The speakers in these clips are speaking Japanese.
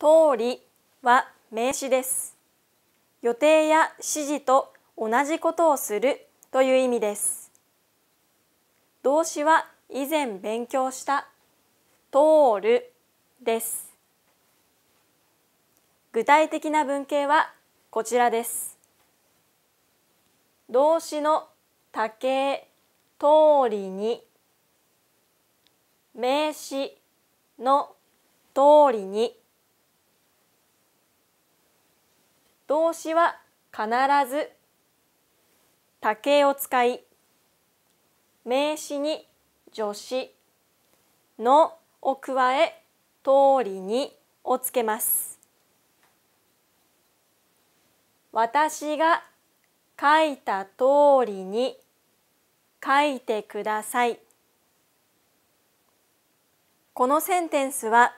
通りは名詞です。予定や指示と同じことをするという意味です。動詞は以前勉強した通るです。具体的な文型はこちらです。動詞の竹通りに名詞の通りに動詞は必ず竹を使い名詞に助詞のを加え通りにをつけます私が書いた通りに書いてくださいこのセンテンスは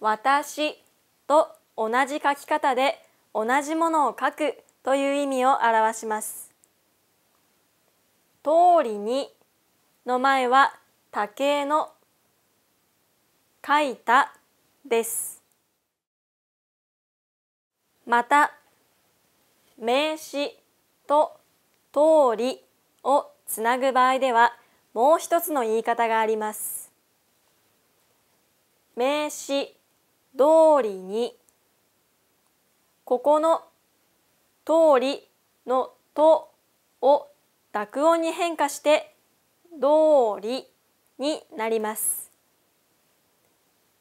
私と同じ書き方で同じものを書くという意味を表します。通りにの前は竹の書いたです。また名詞と通りをつなぐ場合ではもう一つの言い方があります。名詞通りにここの通りのとを濁音に変化して通りになります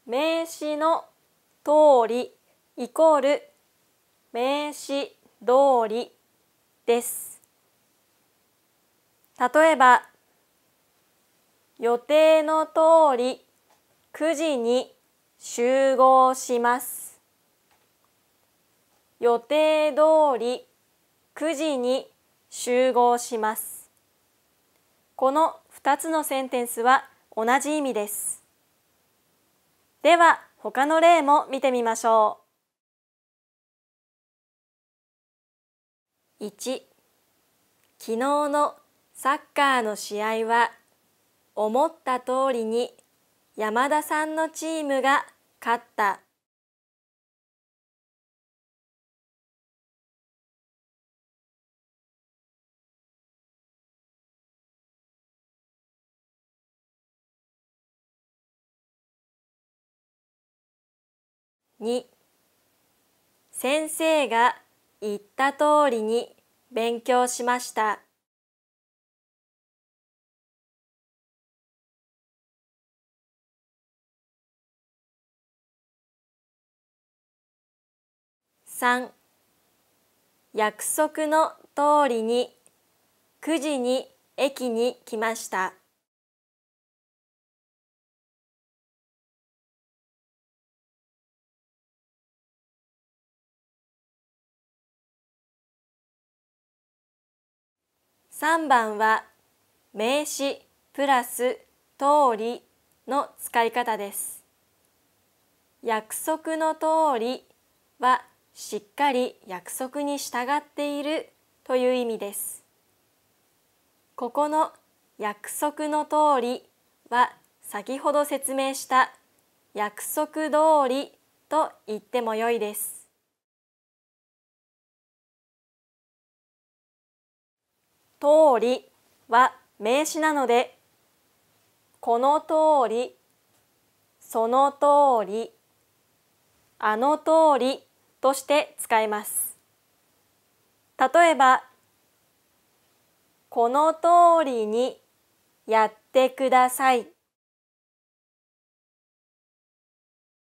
名詞の通りイコール名詞通りです例えば予定の通り9時に集合します予定通り9時に集合します。この2つのセンテンスは同じ意味です。では他の例も見てみましょう。1昨日のサッカーの試合は思った通りに山田さんのチームが勝った。2先生が言った通りに勉強しました。3約束の通りに9時に駅に来ました。3番は名詞プラス通りの使い方です。約束の通りはしっかり約束に従っているという意味です。ここの約束の通りは先ほど説明した約束通りと言っても良いです。通りは名詞なのでこの通りその通りあの通りとして使います例えばこの通りにやってください